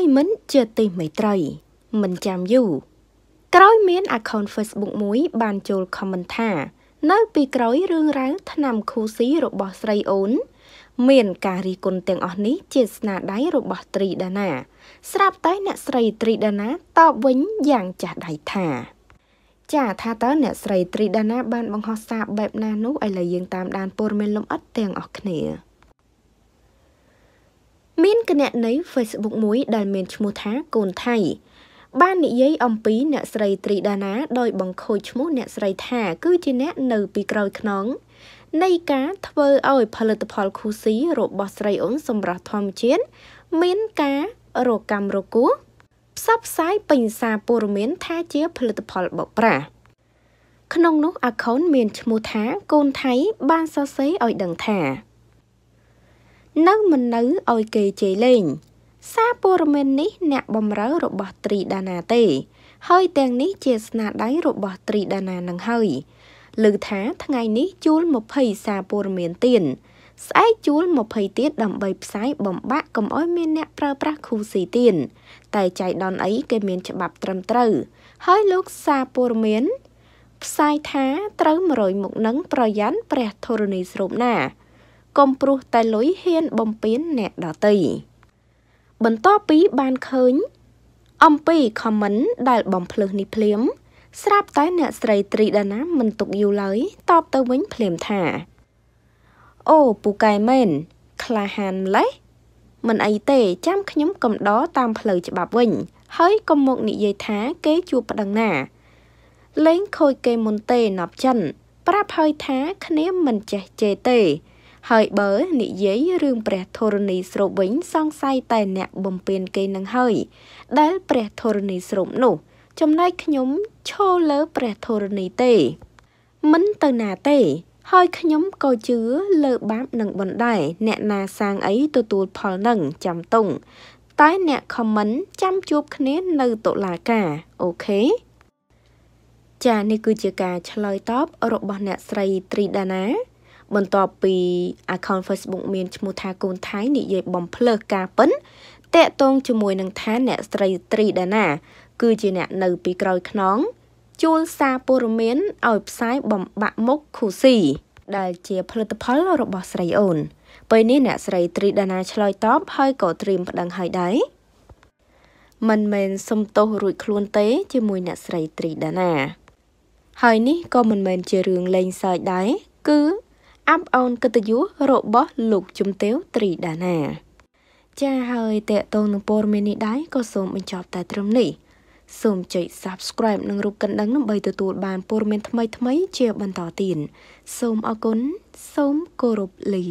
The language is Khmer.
ត្រីមិនជាទីមេត្រី មិនចាំយូរក្រោយមាន account Facebook មួយ បានចូល comment ថានៅពីក្រោយរឿងរ៉ាវឆ្នាំខូស៊ីរបស់ស្រីអូន មានការរីគុណទាំងអស់នេះជាស្នាដៃរបស់ត្រីដាណា ស្រាប់តែអ្នកស្រីត្រីដាណាតបវិញយ៉ាងចាស់ដៃថា ចាថាតើអ្នកស្រីត្រីដាណាបានបង្ហោះសារបែបណានោះឥឡូវយើងតាមដានព័ត៌មានលម្អិតទាំងអស់គ្នា។មានគណនី Facebook មួយដែលមានឈ្មោះថាកូនថៃ បាននិយាយអំពីអ្នកស្រីត្រីដាណាដោយ បង្ខូចឈ្មោះ អ្នកស្រីថាគឺជាអ្នកនៅពីក្រោយខ្នង នៃការធ្វើឲ្យផលិតផលខូស៊ីរបស់ស្រីអូនសម្រាប់ធម្មជាតិមានការរកម្មរគោះផ្សព្វផ្សាយពេញសារព័ត៌មានថាជាផលិតផលបោកប្រាស់ក្នុងនោះ account មានឈ្មោះថាកូនថៃ បានសរសេរឲ្យដឹងថានៅមិននៅឲ្យគេជេរលេងសារព័ត៌មាននេះអ្នកបំរើរបស់ត្រីដាណាទេ ហើយទាំងនេះជាស្នាដៃរបស់ត្រីដាណានឹងហើយលើថាថ្ងៃនេះជួល20សារព័ត៌មានទៀនស្អែកជួល20ទៀតដើម្បីផ្សាយបំបាក់កុំឲ្យមានអ្នកប្រើប្រាស់ខូស៊ីទៀនតែចៃដនអីគេមានច្បាប់ត្រឹមត្រូវហើយលោកសារព័ត៌មានផ្សាយថាត្រូវ100មុខនឹងប្រយ័នព្រះធរណីស្រូបណាកុំព្រោះតែលុយហ៊ានបំពេញអ្នកដតីបន្ទាប់ពីបានឃើញ អំពី comment ដែលបំភ្លឺនេះភ្លាម ស្រាប់តែអ្នកស្រីត្រីដាណាមិនទុកយូរឡើយតបទៅវិញភ្លាមថា អូពូកែមែនក្លាហានម្លេះមិនអីទេចាំខ្ញុំកំដរតាមផ្លូវច្បាប់វិញហើយកុំមកនិយាយថាគេជួបប្តឹងណា លេងខូចគេមុនទេណប់ចិន ប្រាប់ហើយថាគ្នាមិនចេះចេទេហើយបើនិយាយរឿងព្រះធរណីស្រូបវិញសង្ស័យតែអ្នកបំពេញគេនឹងហើយ ដែលព្រះធរណីស្រូបនោះ ចំណែកខ្ញុំឈរលើព្រះធរណីទេមិនទៅណាទេ ហើយខ្ញុំក៏ជឿលើ បាបនឹងបណ្ដែអ្នកណាសាងអីទទួលផលនឹងចាំតុងតែអ្នកខមមិន ចាំជួបគ្នានៅតុលាការអូខេចានេះគឺជាការឆ្លើយតបរបស់អ្នកស្រីត្រីដាណាបន្ទាប់ពី account Facebook មានឈ្មោះថាកូនថៃនិយាយបំភ្លើសការពិនតាក់ទងជាមួយនឹងថាអ្នកស្រីត្រីដាណា គឺជាអ្នកនៅពីក្រោយខ្នង ជួលសារព័ត៌មានឲ្យផ្សាយបំបាក់មុខខូស៊ីដែល ជាផលិតផលរបស់ស្រីអូនពេលនេះអ្នកស្រីត្រីដាណាឆ្លើយតបហើយក៏ត្រៀមប្តឹងឲ្យដែរមិនមែនសំទោសរួចខ្លួនទេជាមួយអ្នកស្រីត្រីដាណាហើយនេះក៏មិនមែនជារឿងលេងសើចដែរគឺអាប់អោនកិត្តិយសរបស់លោកជំទាវត្រីដាណា ចាហើយតេតងនឹងព័ត៌មាននេះដែរក៏សូមបញ្ចប់តែត្រឹមនេះ សូមចុច Subscribe និងរូបកណ្ដឹងដើម្បីទទួលបានព័ត៌មានថ្មីៗជាបន្តទៀតសូមអរគុណសូមគោរពលា